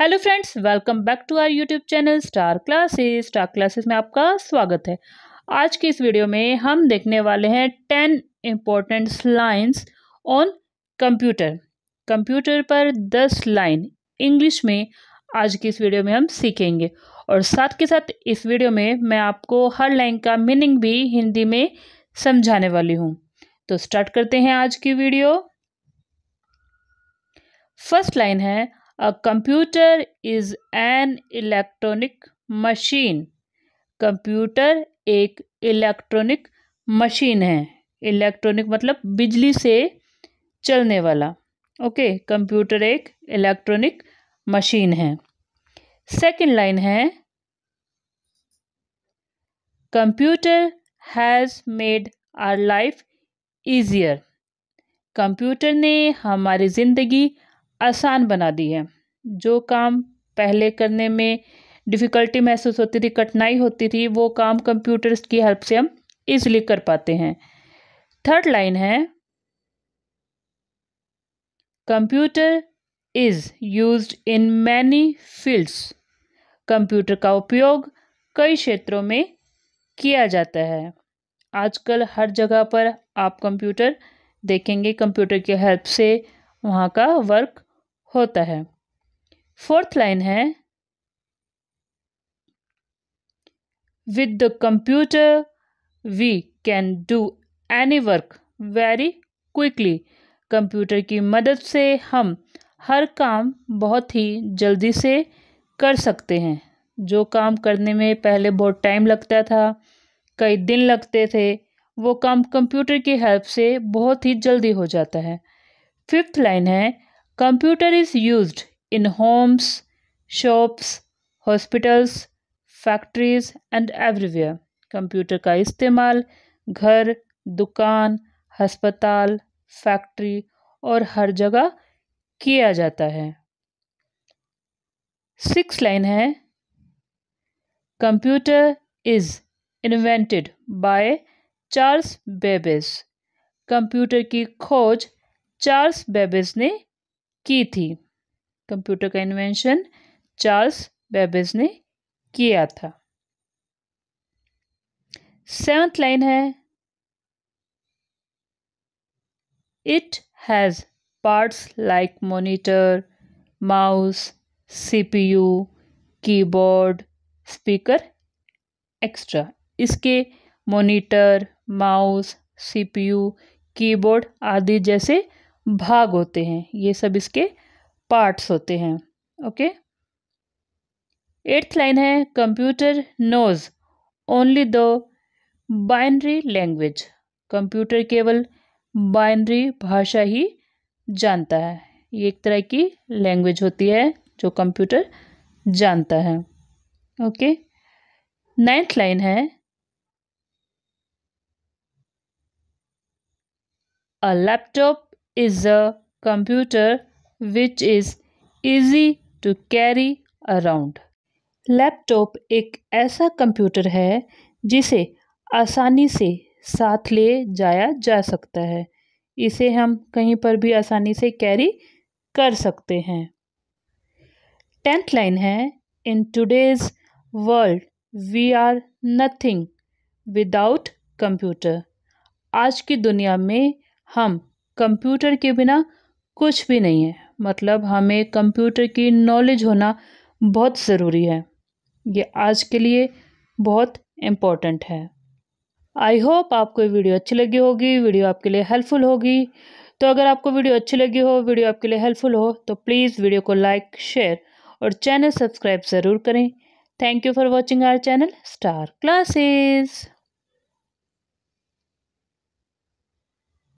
Hello friends welcome back to our YouTube channel Star Classes Star Classes में आपका स्वागत है आज की इस वीडियो में हम देखने वाले हैं ten important lines on computer computer पर दस लाइन इंग्लिश में आज की इस वीडियो में हम सीखेंगे और साथ के साथ इस वीडियो में मैं आपको हर लाइन का मीनिंग भी हिंदी में समझाने वाली हूँ तो स्टार्ट करते हैं आज की वीडियो फर्स्ट लाइन है a computer is an electronic machine computer एक इलेक्ट्रॉनिक मशीन है इलेक्ट्रॉनिक मतलब बिजली से चलने वाला ओके कंप्यूटर एक इलेक्ट्रॉनिक मशीन है सेकंड लाइन है computer has made our life easier computer ने हमारी ज़िंदगी आसान बना दी है जो काम पहले करने में डिफ़िकल्टी महसूस होती थी कठिनाई होती थी वो काम कंप्यूटर्स की हेल्प से हम ईजिली कर पाते हैं थर्ड लाइन है computer is used in many fields computer का उपयोग कई क्षेत्रों में किया जाता है आजकल हर जगह पर आप कंप्यूटर देखेंगे कंप्यूटर की हेल्प से वहाँ का वर्क होता है फोर्थ लाइन है with the computer we can do any work very quickly computer की मदद से हम हर काम बहुत ही जल्दी से कर सकते हैं जो काम करने में पहले बहुत टाइम लगता था कई दिन लगते थे वो काम कंप्यूटर की हेल्प से बहुत ही जल्दी हो जाता है फिफ्थ लाइन है computer is use in homes shops hospitals factories and everywhere computer का इस्तेमाल घर दुकान हस्पताल फैक्ट्री और हर जगह किया जाता है सिक्स लाइन है computer is invented by Charles Babbage computer की खोज चार्ल्स बेबेस ने की थी कंप्यूटर का इन्वेंशन चार्ल्स बेबेज ने किया था सेवंथ लाइन है it has parts like monitor mouse CPU keyboard speaker extra इसके मॉनिटर माउस सीपीयू कीबोर्ड आदि जैसे भाग होते हैं ये सब इसके पार्ट्स होते हैं ओके एट्थ लाइन है computer knows only two binary language computer केवल बाइनरी भाषा ही जानता है ये एक तरह की लैंग्वेज होती है जो कंप्यूटर जानता है ओके नाइन्थ लाइन है a laptop is a computer which is easy to carry around. Laptop एक ऐसा कंप्यूटर है जिसे आसानी से साथ ले जाया जा सकता है इसे हम कहीं पर भी आसानी से कैरी कर सकते हैं टेंथ लाइन है in today's world we are nothing without computer आज की दुनिया में हम कंप्यूटर के बिना कुछ भी नहीं है मतलब हमें कंप्यूटर की नॉलेज होना बहुत ज़रूरी है ये आज के लिए बहुत इम्पॉर्टेंट है आई होप आपको ये वीडियो अच्छी लगी होगी वीडियो आपके लिए हेल्पफुल होगी तो अगर आपको वीडियो अच्छी लगी हो वीडियो आपके लिए हेल्पफुल हो तो प्लीज़ वीडियो को लाइक शेयर और चैनल सब्सक्राइब ज़रूर करें thank you for watching our channel Star classes